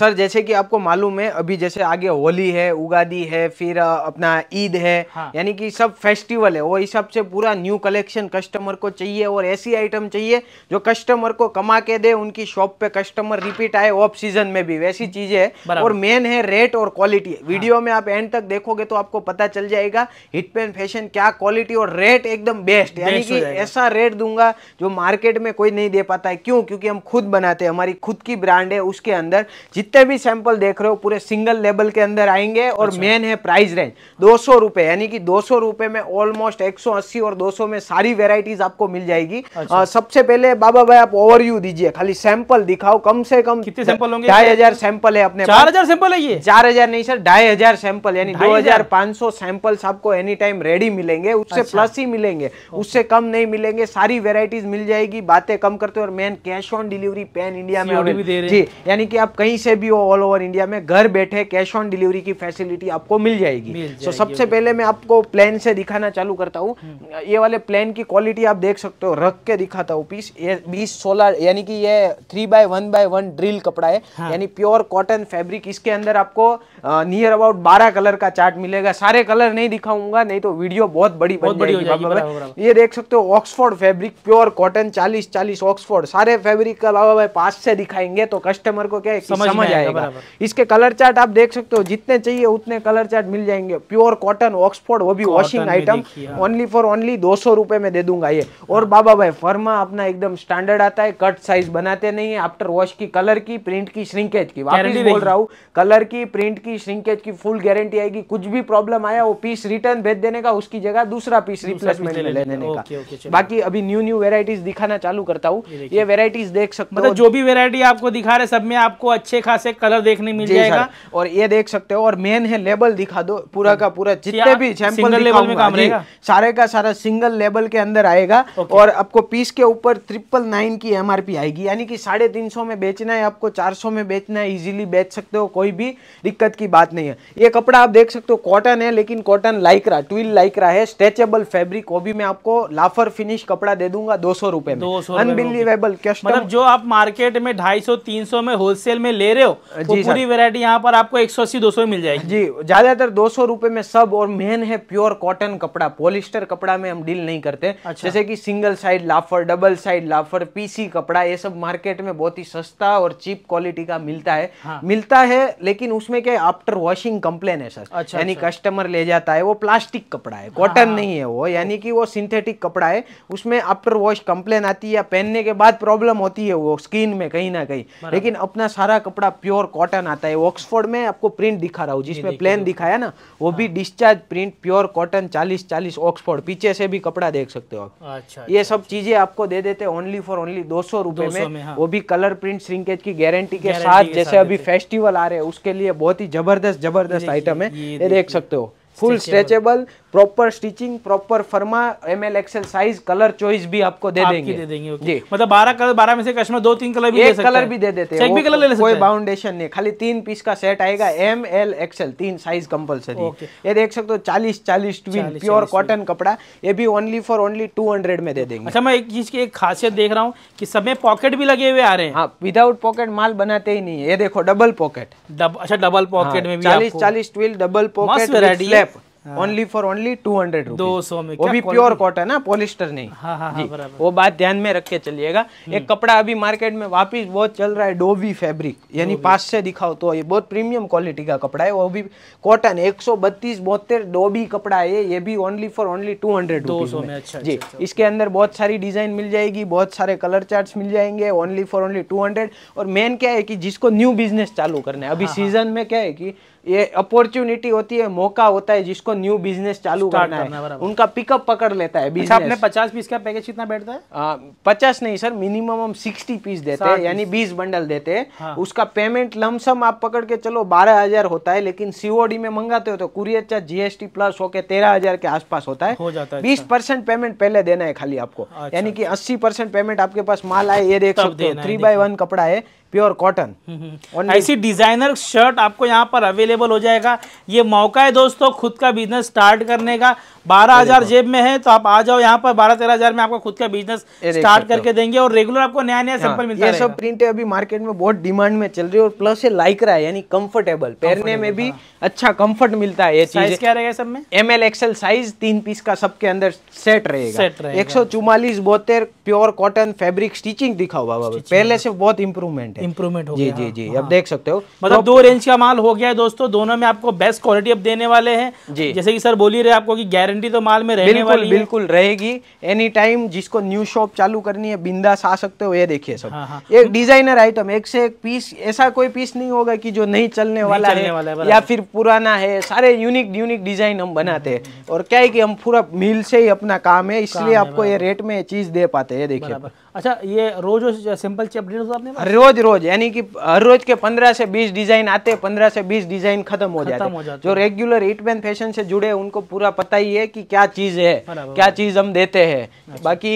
Sir जैसे कि आपको मालूम है अभी जैसे आगे होली है उगादी है फिर अपना ईद है हाँ। यानी कि सब फेस्टिवल है वो हिसाब से पूरा न्यू कलेक्शन कस्टमर को चाहिए और ऐसी आइटम चाहिए जो कस्टमर को कमा के दे उनकी शॉप पे कस्टमर रिपीट आए ऑफ सीजन में भी वैसी चीजें है और मेन है रेट और क्वालिटी वीडियो में आप एंड तक देखोगे तो आपको पता चल जाएगा हिट फैशन क्या क्वालिटी और रेट एकदम बेस्ट यानी कि ऐसा रेट दूंगा जो मार्केट में कोई नहीं दे पाता है क्यों क्योंकि हम खुद बनाते हैं हमारी खुद की ब्रांड है उसके अंदर जितने भी सैंपल देख रहे हो पूरे सिंगल लेबल के अंदर आएंगे और अच्छा। मेन है प्राइस रेंज दो सौ रुपए यानी कि दो सौ रुपए में ऑलमोस्ट एक सौ अस्सी और दो सौ में सारी वेराइटीज आपको मिल जाएगी अच्छा। आ, सबसे पहले बाबा भाई आप ओवरव्यू दीजिए खाली सैंपल दिखाओ कम से कम कितने सैंपल होंगे ढाई हजार सैंपल है अपने चार हजार सैंपल है ये चार हजार नहीं सर ढाई हजार सैंपल यानी दो हजार पांच सौ सैंपल्स आपको एनी टाइम रेडी मिलेंगे उससे प्लस अच्छा। ही मिलेंगे उससे कम नहीं मिलेंगे सारी वेराइटीज मिल जाएगी बातें कम करते और main cash on delivery pan India में जी यानी कि आप कहीं से भी हो ऑल ओवर इंडिया में घर बैठे कैश ऑन डिलीवरी की फैसिलिटी आपको मिल जाएगी सो so, सबसे पहले मैं आपको प्लान से दिखाना चालू करता हूँ हम्म। ये वाले प्लान की क्वालिटी आप देख सकते हो रख के दिखाता हूँ पीस ये बीस सोलह यानी कि ये three by one by one drill कपड़ा है हाँ। यानी प्योर कॉटन फैब्रिक इसके अंदर आपको नियर अबाउट बारह कलर का चार्ट मिलेगा सारे कलर नहीं दिखाऊंगा नहीं तो वीडियो बहुत बड़ी बहुत बड़ी ये देख सकते हो ऑक्सफोर्ड फैब्रिक प्योर कॉटन चालीस चालीस ऑक्सफोर्ड सारे फैब्रिक का अलावा पास से दिखाएंगे तो कस्टमर को क्या समझ जाएगा आएगा इसके कलर चार्ट आप देख सकते हो जितने चाहिए उतने कलर चार्ट मिल जाएंगे प्योर कॉटन ऑक्सफोर्ड वो भी washing item only for only दो सौ रुपए में दे दूंगा ये और हाँ। बाबा भाई फर्मा अपना एकदम स्टैंडर्ड आता है कट साइज बनाते नहीं है आफ्टर वॉश की कलर की प्रिंट की श्रिंकेज की वापिस बोल रहा हूँ कलर की प्रिंट की श्रिंकेज की फुल गारंटी आएगी कुछ भी प्रॉब्लम आया वो पीस रिटर्न भेज देने का उसकी जगह दूसरा पीस रिप्लेसमेंट ले लेने का बाकी अभी न्यू न्यू वेराइटीज दिखाना चालू करता हूँ ये वेराइटीज देख सकते मतलब हो जो भी वेरायटी आपको दिखा रहे सब में आपको अच्छे खास यहाँ से कलर देखने मिल जाएगा और ये देख सकते हो और मेन है लेबल दिखा दो पूरा का पूरा जितने भी सिंगल लेबल में काम रहेगा सारे का सारा सिंगल लेबल के अंदर आएगा और आपको पीस के ऊपर ट्रिपल नाइन की एम आएगी यानी कि साढ़े तीन सौ में बेचना है आपको चार सौ में बेचना है इजिली बेच सकते हो कोई भी दिक्कत की बात नहीं है ये कपड़ा आप देख सकते हो कॉटन है लेकिन कॉटन लाइक रहा ट्विल लाइक रहा है स्ट्रेचेबल फेब्रिक वो भी मैं आपको लाफर फिनिश कपड़ा दे दूंगा दो सौ रुपए में अनबिलीवेबल मतलब जो आप मार्केट में ढाई सौ तीन सौ में होलसेल में ले रहे हो वो पूरी वेरायटी यहाँ पर आपको एक सौ अस्सी दो सौ मिल जाएगी जी ज्यादातर दो सौ रूपये में सब और मेन है प्योर कॉटन कपड़ा पोलिस्टर कपड़ा में हम डील नहीं करते अच्छा। जैसे कि सिंगल साइड लाफर डबल साइड लाफर पीसी कपड़ा ये सब मार्केट में बहुत ही सस्ता और चीप क्वालिटी का मिलता है हाँ। मिलता है लेकिन उसमें क्या आफ्टर वॉशिंग कंप्लेन है सर अच्छा, यानी कस्टमर अच्छा। ले जाता है वो प्लास्टिक कपड़ा है कॉटन हाँ, हाँ। नहीं है वो यानी कि वो सिंथेटिक कपड़ा है उसमें आफ्टर वॉश कंप्लेन आती है या पहनने के बाद प्रॉब्लम होती है वो स्किन में कहीं ना कहीं लेकिन अपना सारा कपड़ा थोड़ा प्योर कॉटन आता है ऑक्सफोर्ड में आपको प्रिंट दिखा रहा हूँ जिसमें प्लेन दिखाया ना वो हाँ। भी डिस्चार्ज प्रिंट प्योर कॉटन चालीस चालीस ऑक्सफोर्ड पीछे से भी कपड़ा देख सकते हो आप अच्छा ये अच्छा, सब अच्छा। चीजें आपको दे देते ओनली फॉर ओनली दो सौ रूपये में हाँ। वो भी कलर प्रिंट श्रिंकेज की गारंटी के साथ जैसे अभी फेस्टिवल आ रहे हैं उसके लिए बहुत ही जबरदस्त जबरदस्त आइटम है ये देख सकते हो full stretchable proper stitching proper फर्मा M L XL size colour choice भी आपको दे देंगे दे देंगे जी मतलब बारह कलर बारह में से कस्टमर दो तीन कलर भी एक कलर भी दे देते हैं कलर ले, कोई बाउंडेशन नहीं खाली तीन पीस का सेट आएगा एम एल एक्सएल तीन साइज कंपल्सरी ये देख सकते हो चालीस चालीस ट्वीन प्योर कॉटन कपड़ा ये भी only for only two hundred में दे देंगे अच्छा मैं एक चीज की एक खासियत देख रहा हूँ की सब पॉकेट भी लगे हुए आ रहे हैं विदाउट हाँ, पॉकेट माल बनाते ही नहीं है ये देखो डबल पॉकेट अच्छा डबल पॉकेट हाँ, में चालीस चालीस twill double pocket only for only two hundred दो सौ में वो भी प्योर कॉटन है पॉलिस्टर नहीं हाँ, हाँ, हाँ बराबर वो बात ध्यान में रख के चलिएगा हम्म। एक कपड़ा अभी मार्केट में वापिस बहुत चल रहा है डोवी फैब्रिक यानी पास से दिखाओ तो ये बहुत प्रीमियम क्वालिटी का कपड़ा है वो भी कॉटन एक सौ बत्तीस बहत्तर डोबी कपड़ा है ये भी only for only two hundred दो सौ अच्छा, जी अच्छा, अच्छा। इसके अंदर बहुत सारी डिजाइन मिल जाएगी बहुत सारे कलर चार्ट मिल जाएंगे only for only two hundred और मेन क्या है कि जिसको न्यू बिजनेस चालू करना है अभी सीजन हाँ, हाँ। में क्या है कि ये अपॉर्चुनिटी होती है मौका होता है जिसको न्यू बिजनेस चालू करना है, है उनका पिकअप पकड़ लेता है अच्छा आपने पचास पीस का पैकेज कितना बैठता है आ, पचास नहीं सर मिनिमम हम सिक्सटी पीस देते हैं यानी बीस बंडल देते हैं हाँ। उसका पेमेंट लमसम आप पकड़ के चलो बारह हजार होता है लेकिन सीओडी में मंगाते हो तो कुरियर चार्ज जीएसटी प्लस होके तेरह हजार के आसपास होता है बीस परसेंट अच्छा। पेमेंट पहले देना है खाली आपको अच्छा, यानी कि अच्छा। अस्सी परसेंट पेमेंट आपके पास माल आए ये देख सकते हो थ्री बाय वन कपड़ा है प्योर कॉटन हम्म, हम्म। ऐसी डिजाइनर शर्ट आपको यहाँ पर अवेलेबल हो जाएगा ये मौका है दोस्तों खुद का बिजनेस स्टार्ट करने का बारह हजार जेब में है तो आप आ जाओ यहाँ पर बारह तेरह हजार में आपको खुद का बिजनेस स्टार्ट करके देंगे और रेगुलर आपको नया नया सैंपल मिलता है ये सब प्रिंट अभी मार्केट में बहुत डिमांड में चल रही है और प्लस ये लाइक रहा है यानी कंफर्टेबल पहनने में भी हाँ। अच्छा कंफर्ट मिलता है ये चीज क्या रहेगा सब में एम एल एक्सएल साइज तीन पीस का सबके अंदर सेट रहेगा एक सौ चुमालीस बोतेर प्योर कॉटन फेब्रिक स्टिचिंग दिखा हुआ पहले से बहुत इंप्रूवमेंट इंप्रूवमेंट है इंप्रूवमेंट जी जी जी हाँ। अब देख सकते हो मतलब दो रेंज का माल हो गया है दोस्तों दोनों में आपको बेस्ट क्वालिटी अब देने वाले हैं जी जैसे कि सर बोली रहे आपको कि गारंटी तो माल में रहने वाली बिल्कुल रहेगी एनी टाइम जिसको न्यू शॉप चालू करनी है बिंदास आ सकते हो ये देखिए सब हाँ, हाँ। एक डिजाइनर आइटम एक से एक पीस ऐसा कोई पीस नहीं होगा की जो नहीं चलने वाला है या फिर पुराना है सारे यूनिक यूनिक डिजाइन हम बनाते हैं और क्या है कि हम पूरा मिल से ही अपना काम है इसलिए आपको ये रेट में चीज दे पाते हैं देखिए अच्छा ये रोज सिंपल चिप अपडेट होता आपने रोज रोज यानी कि हर रोज के 15 से 20 डिजाइन आते हैं 15 से 20 डिजाइन खत्म हो जाते हैं जो रेगुलर इटमेन फैशन से जुड़े उनको पूरा पता ही है कि क्या चीज है क्या चीज हम देते हैं अच्छा। बाकी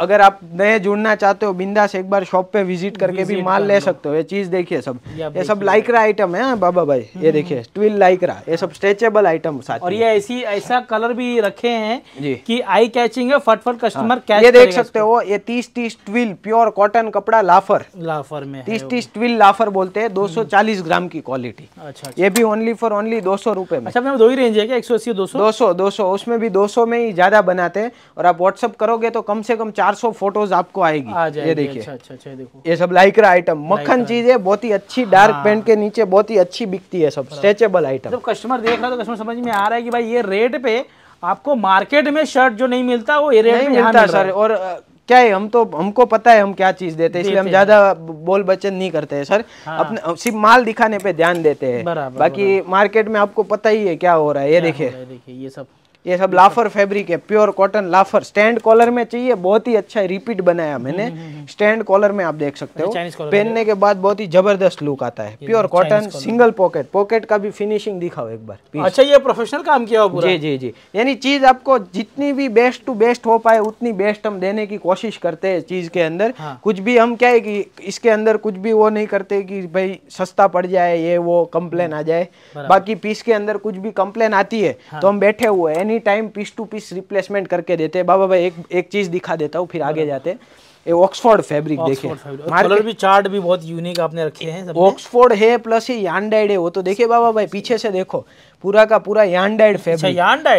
अगर आप नए जुड़ना चाहते हो बिंदास एक बार शॉप पे विजिट करके भी माल ले सकते हो ये चीज देखिए सब ये सब लाइकरा आइटम है हाँ, बाबा भाई ये हम्म, देखिए ट्विल हम्म। लाइकरा ये सब स्ट्रेचेबल आइटम साथ और ये ऐसी ऐसा कलर भी रखे हैं कि आई कैचिंग है फटफट कस्टमर कैच हाँ। ये देख सकते हो ये तीस तीस ट्विल प्योर कॉटन कपड़ा लाफर लाफर में तीस तीस ट्विल लाफर बोलते है दो हम्म। ग्राम की क्वालिटी अच्छा, अच्छा ये भी ओनली फॉर ओनली दो सौ रूपए में अच्छा दो ही रेंज है क्या एक सौ अस्सी दो सौ दो सौ उसमें भी दो सौ में ही ज्यादा बनाते हैं और आप व्हाट्सअप करोगे तो कम से कम चार 400 फोटोज आपको आएगी ये देखिए अच्छा, अच्छा, अच्छा, ये सब लाइक आइटम मक्खन चीज है बहुत ही अच्छी डार्क हाँ। पेंट के नीचे बहुत ही अच्छी बिकती है सब स्ट्रेचेबल आइटम जब कस्टमर देख रहा है तो कस्टमर समझ में आ रहा है कि भाई ये रेट पे आपको मार्केट में शर्ट जो नहीं मिलता वो ये रेट नहीं मिलता मिल सर और क्या है हम तो हमको पता है हम क्या चीज देते हैं इसलिए हम ज्यादा बोल बचन नहीं करते हैं सर हाँ। अपने सिर्फ माल दिखाने पे ध्यान देते हैं बाकी मार्केट में आपको पता ही है क्या हो रहा है ये देखिए ये सब ये सब लाफर फैब्रिक है प्योर कॉटन लाफर स्टैंड कॉलर में चाहिए बहुत ही अच्छा रिपीट बनाया मैंने स्टैंड हम्म, कॉलर हम्म, हम्म। में आप देख सकते अच्छा, हो पहनने के बाद बहुत ही जबरदस्त लुक आता है pure cotton single pocket pocket का भी फिनिशिंग दिखाओ एक बार अच्छा ये प्रोफेशनल काम किया जी जी जी यानी चीज आपको जितनी भी बेस्ट टू बेस्ट हो पाए उतनी बेस्ट हम देने की कोशिश करते है चीज के अंदर हाँ। कुछ भी हम क्या है की इसके अंदर कुछ भी वो नहीं करते कि भाई सस्ता पड़ जाए ये वो कम्प्लेन आ जाए बाकी पीस के अंदर कुछ भी कम्प्लेन आती है हाँ। तो हम बैठे हुए any any time piece to piece replacement करके देते हैं बाबा भाई एक एक चीज़ दिखा देता हूँ फिर आगे जाते ये ऑक्सफोर्ड फैब्रिक देखिए कलर भी चार्ट भी बहुत यूनिक आपने रखे हैं ऑक्सफोर्ड है प्लस ये यानडाइड है वो तो देखिए बाबा भाई पीछे से देखो पूरा का पूरा यानडाइड अच्छा, फैब्रिक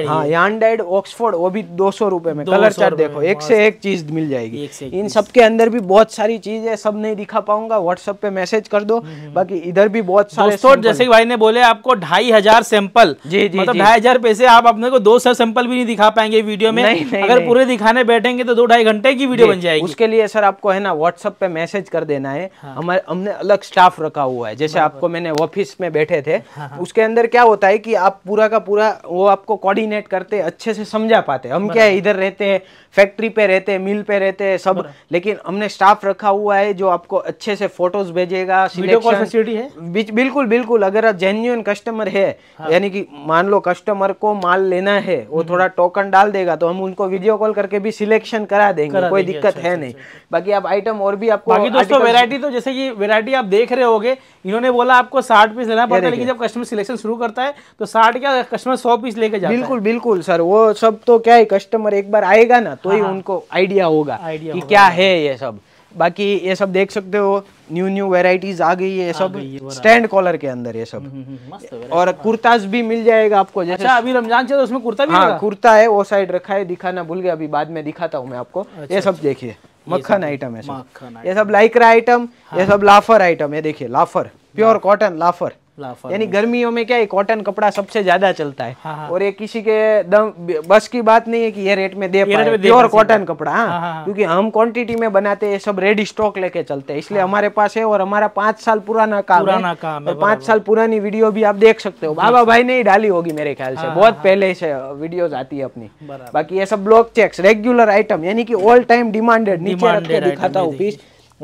हाँ यानडाइड ऑक्सफोर्ड वो भी दो सौ रूपये में कलर चार देखो एक से एक चीज मिल जाएगी इन सब के अंदर भी बहुत सारी चीज है सब नहीं दिखा पाऊंगा व्हाट्सएप पे मैसेज कर दो हम्म, हम्म। बाकी इधर भी बहुत सारे जैसे भाई ने बोले आपको ढाई हजार सैंपल जी जी मतलब ढाई हजार पैसे आप अपने को दो सौ सैंपल भी नहीं दिखा पाएंगे वीडियो में अगर पूरे दिखाने बैठेंगे तो दो ढाई घंटे की वीडियो बन जाएगी उसके लिए सर आपको है ना व्हाट्सएप पे मैसेज कर देना है हाँ। हमारे हमने अलग स्टाफ रखा हुआ है जैसे आपको मैंने ऑफिस में बैठे थे हाँ, हाँ। उसके अंदर क्या होता है कि आप पूरा का पूरा वो आपको कोऑर्डिनेट करते अच्छे से समझा पाते हम क्या है इधर रहते हैं फैक्ट्री पे रहते हैं मिल पे रहते हैं सब लेकिन हमने स्टाफ रखा हुआ है जो आपको अच्छे से फोटोज भेजेगा वीडियो कॉल फैसिलिटी है बिल्कुल बिल्कुल अगर आप जेन्यून कस्टमर है हाँ। यानी कि मान लो कस्टमर को माल लेना है वो हम्म। थोड़ा टोकन डाल देगा तो हम उनको वीडियो कॉल करके भी सिलेक्शन करा देंगे कोई दिक्कत अच्छा, है अच्छा, नहीं अच्छा, बाकी आप आइटम और भी आपको बाकी दोस्तों वेरायटी तो जैसे की वेरायटी आप देख रहे हो इन्होंने बोला आपको साठ पीस लेना पड़ता है लेकिन जब कस्टमर सिलेक्शन शुरू करता है तो साठ क्या कस्टमर सौ पीस लेके जाए बिल्कुल बिल्कुल सर वो सब तो क्या है कस्टमर एक बार आएगा ना तो तो ही हाँ, हाँ। उनको आइडिया होगा कि क्या है ये सब बाकी ये सब देख सकते हो न्यू न्यू वेराइटीज आ गई है ये सब स्टैंड कॉलर के अंदर ये सब हम्म, हम्म, हम्म, और कुर्ताज भी मिल जाएगा आपको जैसे अच्छा, अभी रमजान चल तो उसमें कुर्ता भी हाँ कुर्ता है वो साइड रखा है दिखाना भूल गया अभी बाद में दिखाता हूँ मैं आपको अच्छा, ये सब अच्छा। देखिए मक्खन आइटम है सब ये सब लाइकरा आइटम ये हाँ। सब लाफर आइटम ये देखिए लाफर प्योर कॉटन लाफर यानी गर्मियों में क्या है कॉटन कपड़ा सबसे ज्यादा चलता है हाँ, हाँ। और ये किसी के दम बस की बात नहीं है कि ये रेट में दे प्योर कॉटन कपड़ा हाँ।, हाँ। क्योंकि हम क्वांटिटी में बनाते हैं सब रेडी स्टॉक लेके चलते हैं इसलिए हमारे पास है और हमारा पांच साल पुराना काम पुराना है, काम है पांच साल पुरानी वीडियो भी आप देख सकते हो बाबा भाई ने ही डाली होगी मेरे ख्याल से बहुत पहले से वीडियोज आती है अपनी बाकी ये सब ब्लॉक चेक रेगुलर आइटम यानी कि ऑल टाइम डिमांडेड नीचे दिखाता हूँ पीस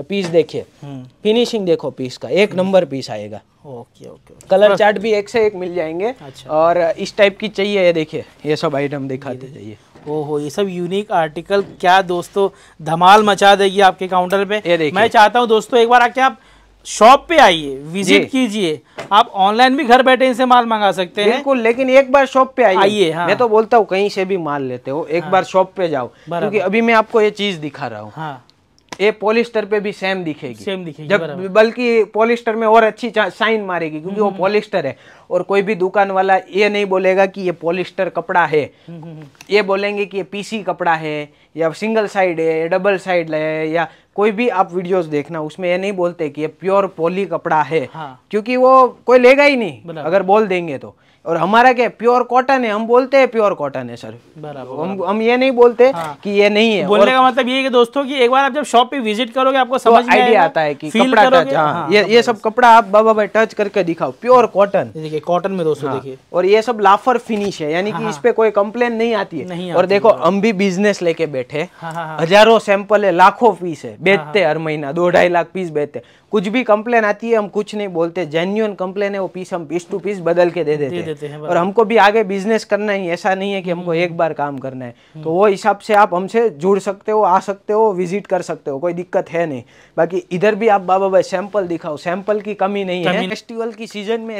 पीस देखिए फिनिशिंग हम्म। देखो पीस का एक नंबर हम्म। पीस आएगा ओके ओके कलर चार्ट भी एक से एक मिल जाएंगे अच्छा और इस टाइप की चाहिए ये देखिए ये सब आइटम दिखाते जाइए ओहो ये सब यूनिक आर्टिकल क्या दोस्तों धमाल मचा देगी आपके काउंटर पे ये मैं चाहता हूँ दोस्तों एक बार आके आप शॉप पे आइए विजिट कीजिए आप ऑनलाइन भी घर बैठे इनसे माल मंगा सकते हैं बिल्कुल लेकिन एक बार शॉप पे आइए आइए हाँ। मैं तो बोलता हूँ कहीं से भी माल लेते हो एक हाँ। बार शॉप पे जाओ क्योंकि अभी मैं आपको ये चीज दिखा रहा हूँ हाँ। ये पॉलिस्टर पे भी सेम दिखेगी सेम दिखेगी जब बल्कि पॉलिस्टर में और अच्छी साइन मारेगी क्योंकि वो हम्म, हम्म, हम्म। पॉलिस्टर है और कोई भी दुकान वाला ये नहीं बोलेगा कि ये पॉलिस्टर कपड़ा है ये बोलेंगे कि ये पीसी कपड़ा है या सिंगल साइड है डबल साइड है या कोई भी आप वीडियोस देखना उसमें ये नहीं बोलते कि ये प्योर पॉली कपड़ा है हाँ। क्योंकि वो कोई लेगा ही नहीं अगर बोल देंगे तो और हमारा क्या प्योर कॉटन है हम बोलते हैं प्योर कॉटन है सर बराबर हम हम ये नहीं बोलते हाँ। कि ये नहीं है बोलने का मतलब ये है कि दोस्तों कि एक बार आप जब शॉप पे विजिट करोगे आपको समझ तो आइडिया आता है कि कपड़ा टच हाँ, हाँ, ये ये सब कपड़ा आप बाबा भाई टच करके दिखाओ प्योर कॉटन देखिए कॉटन में दोस्तों हाँ, देखिए और ये सब लाफर फिनिश है यानी हाँ, कि हाँ। इस पे कोई कंप्लेन नहीं आती है और देखो हम भी बिजनेस लेके बैठे हजारों सैंपल है लाखों पीस है बेचते हर महीना दो ढाई लाख पीस बेचते कुछ भी कंप्लेन आती है हम कुछ नहीं बोलते जेन्यून कंप्लेन है वो पीस हम पीस टू पीस बदल के दे देते हैं देते हैं और हमको भी आगे बिजनेस करना ही ऐसा नहीं है कि हमको हम्म। एक बार काम करना है हम्म। तो वो हिसाब से आप हमसे जुड़ सकते हो आ सकते हो विजिट कर सकते हो कोई दिक्कत है नहीं बाकी इधर भी आप बाबा भाई सैंपल दिखाओ सैंपल की कमी नहीं है फेस्टिवल की सीजन में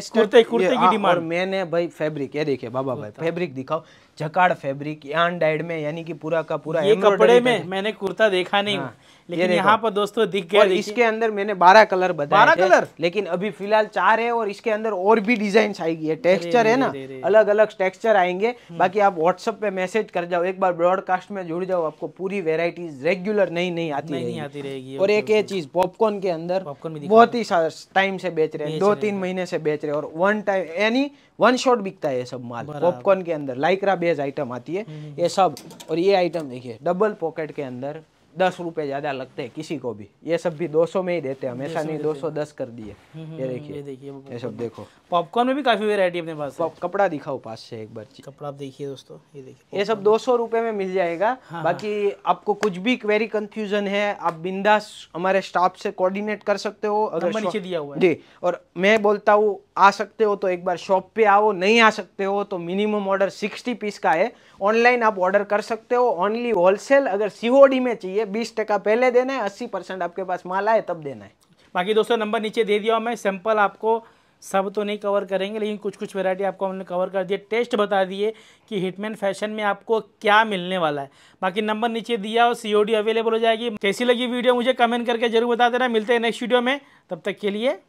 हाँ, मैंने भाई फेब्रिक ये देखिए बाबा भाई फेब्रिक दिखाओ जकाड़ फैब्रिक यान डाइड में यानी कि पूरा का पूरा ये कपड़े में मैंने कुर्ता देखा नहीं हाँ, लेकिन यहाँ पर दोस्तों दिख गया इसके अंदर मैंने बारह कलर बताया बारह कलर लेकिन अभी फिलहाल चार है और इसके अंदर और भी डिजाइन आएगी है टेक्सचर है ना अलग अलग टेक्सचर आएंगे हम्म। बाकी आप व्हाट्सएप पे मैसेज कर जाओ एक बार ब्रॉडकास्ट में जुड़ जाओ आपको पूरी वेराइटीज रेगुलर नहीं नहीं आती नहीं आती रहेगी और एक ये चीज पॉपकॉर्न के अंदर बहुत ही टाइम से बेच रहे हैं दो तीन महीने से बेच रहे और वन टाइम यानी वन शॉट बिकता है ये सब माल पॉपकॉर्न के अंदर लाइक्रा बेज आइटम आती है हम्म। ये सब और ये आइटम देखिए डबल पॉकेट के अंदर दस रुपए ज्यादा लगते हैं किसी को भी ये सब भी 200 में ही देते हैं हमेशा नहीं 210 कर दिए हम्म, हम्म, ये देखिए ये सब देखो पॉपकॉर्न में भी काफी वेरायटी अपने पास कपड़ा दिखाओ पास से एक बार कपड़ा देखिए दोस्तों ये देखिए ये सब 200 रुपए में मिल जाएगा हाँ, हाँ। बाकी आपको कुछ भी क्वेरी कंफ्यूजन है आप बिंदास हमारे स्टाफ से कोऑर्डिनेट कर सकते हो अगर दिया हुआ जी और मैं बोलता हूँ आ सकते हो तो एक बार शॉप पे आओ नहीं आ सकते हो तो मिनिमम ऑर्डर 60 पीस का है ऑनलाइन आप ऑर्डर कर सकते हो ओनली होलसेल अगर सीओडी में चाहिए बीस टका पहले देना है अस्सी परसेंट आपके पास माल आए तब देना है बाकी दोस्तों नंबर नीचे दे दिया मैं सैंपल आपको सब तो नहीं कवर करेंगे लेकिन कुछ कुछ वैरायटी आपको हमने कवर कर दिए टेस्ट बता दिए कि हिटमैन फैशन में आपको क्या मिलने वाला है बाकी नंबर नीचे दिया और सीओडी अवेलेबल हो जाएगी कैसी लगी वीडियो मुझे कमेंट करके जरूर बता देना मिलते हैं नेक्स्ट वीडियो में तब तक के लिए